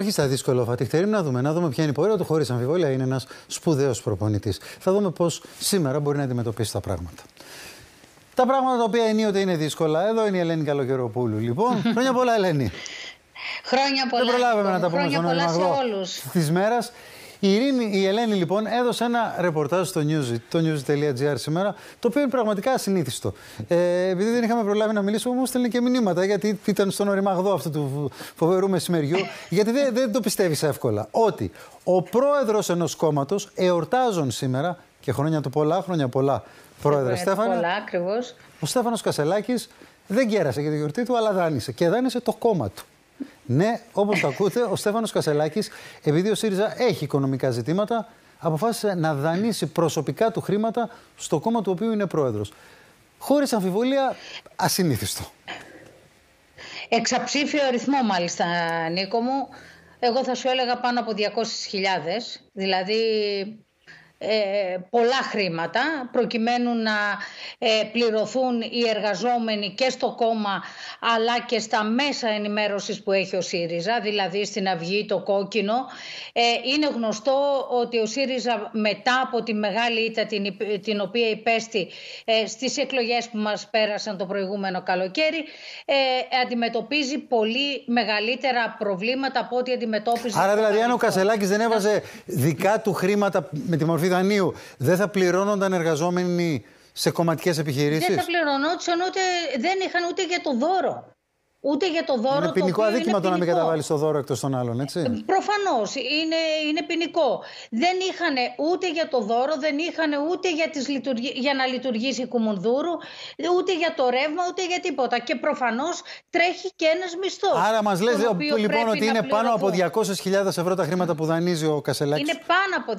Όχι στα δύσκολα, Φατιχτερή, να δούμε, να δούμε ποια είναι η πορεία του. Χωρίς αμφιβολία, είναι ένας σπουδαίος προπονητής. Θα δούμε πώς σήμερα μπορεί να αντιμετωπίσει τα πράγματα. Τα πράγματα τα οποία ενίοτε είναι δύσκολα. Εδώ είναι η Ελένη Καλοκαιροπούλου. Λοιπόν, χρόνια πολλά, Ελένη. Χρόνια πολλά. Δεν προλάβαμε να τα πούμε στον όλους της μέρας. Η, η Ελένη λοιπόν έδωσε ένα ρεπορτάζ στο το news.gr σήμερα, το οποίο είναι πραγματικά ασυνήθιστο. Ε, επειδή δεν είχαμε προλάβει να μιλήσουμε, όμω στέλνει και μηνύματα, γιατί ήταν στον οριμαγδό αυτού του φοβερού μεσημεριού, γιατί δεν, δεν το πιστεύεις εύκολα. Ότι ο πρόεδρος ενός κόμματος εορτάζουν σήμερα και χρόνια του πολλά, χρόνια πολλά, πρόεδρε Στέφανε. Πολλά, ακριβώς. Ο Στέφανος Κασελάκης δεν κέρασε για τη γιορτή του, αλλά δάνεισε. Και δάνεισε το κόμμα του. Ναι, όπως το ακούτε, ο Στέφανος Κασελάκης, επειδή ο ΣΥΡΙΖΑ έχει οικονομικά ζητήματα, αποφάσισε να δανείσει προσωπικά του χρήματα στο κόμμα του οποίου είναι πρόεδρος. Χωρίς αμφιβολία, ασυνήθιστο. Εξαψήφιο αριθμό, μάλιστα, Νίκο μου. Εγώ θα σου έλεγα πάνω από 200.000. Δηλαδή, ε, πολλά χρήματα προκειμένου να ε, πληρωθούν οι εργαζόμενοι και στο κόμμα αλλά και στα μέσα ενημέρωσης που έχει ο ΣΥΡΙΖΑ, δηλαδή στην Αυγή το κόκκινο. Ε, είναι γνωστό ότι ο ΣΥΡΙΖΑ μετά από τη μεγάλη ήττα την οποία υπέστη στις εκλογές που μας πέρασαν το προηγούμενο καλοκαίρι αντιμετωπίζει πολύ μεγαλύτερα προβλήματα από ό,τι αντιμετώπιζε... Άρα δηλαδή αν ο Κασελάκης δεν έβαζε δικά του χρήματα με τη μορφή δεν θα πληρώνονταν εργαζόμενοι σε κομματικές επιχειρήσεις. Δεν θα πληρωνόντουσαν ούτε δεν είχαν ούτε για το δώρο. Ούτε για το δώρο. Είναι ποινικό το αδίκημα το να μην καταβάλει το δώρο εκτός των άλλων, έτσι. Ε, προφανώς. Είναι, είναι ποινικό. Δεν είχαν ούτε για το δώρο, δεν είχαν ούτε για, τις για να λειτουργήσει η Κουμουνδούρου, ούτε για το ρεύμα, ούτε για τίποτα. Και προφανώς τρέχει και ένας μισθός. Άρα μας λες ε, λοιπόν ότι είναι πάνω από 200.000 ευρώ τα χρήματα που δανείζει ο Κασελάκης. Είναι πάνω από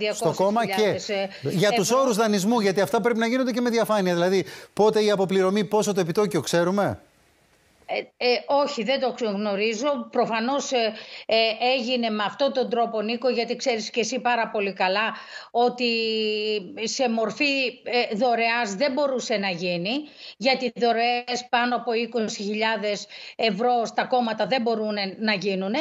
200.000 ε, ευρώ. για τους όρους δανεισμού, γιατί αυτά πρέπει να γίνονται και με διαφάνεια. Δηλαδή πότε η αποπληρωμή, πόσο το επιτόκιο, ξέρουμε. Ε, ε, όχι, δεν το γνωρίζω. Προφανώς ε, ε, έγινε με αυτόν τον τρόπο, Νίκο, γιατί ξέρεις και εσύ πάρα πολύ καλά ότι σε μορφή ε, δωρεάς δεν μπορούσε να γίνει, γιατί δωρεές πάνω από 20.000 ευρώ στα κόμματα δεν μπορούν να γίνουν.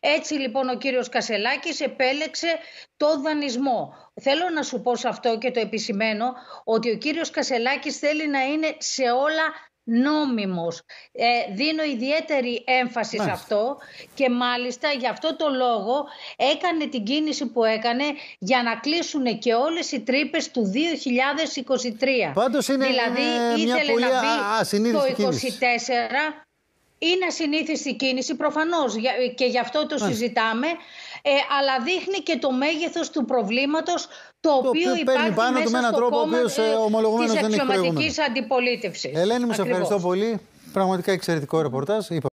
Έτσι λοιπόν ο κύριος Κασελάκης επέλεξε το δανεισμό. Θέλω να σου πω σε αυτό και το επισημενο ότι ο κύριος Κασελάκης θέλει να είναι σε όλα νόμιμος. Ε, δίνω ιδιαίτερη έμφαση σε αυτό και μάλιστα γι' αυτό το λόγο έκανε την κίνηση που έκανε για να κλείσουν και όλες οι τρύπες του 2023. Πάντως είναι δηλαδή, ήθελε πολύ να μπει το 2024 Είναι ασυνήθιστη κίνηση προφανώς και γι' αυτό το συζητάμε ε, αλλά δείχνει και το μέγεθος του προβλήματος το, το οποίο, υπάρχει πάνω μέσα του με έναν τρόπο ο οποίος ε, ε ομολογουμένως δεν αντιπολίτευσης. Ελένη μου, σε ευχαριστώ πολύ. Πραγματικά εξαιρετικό ρεπορτάζ.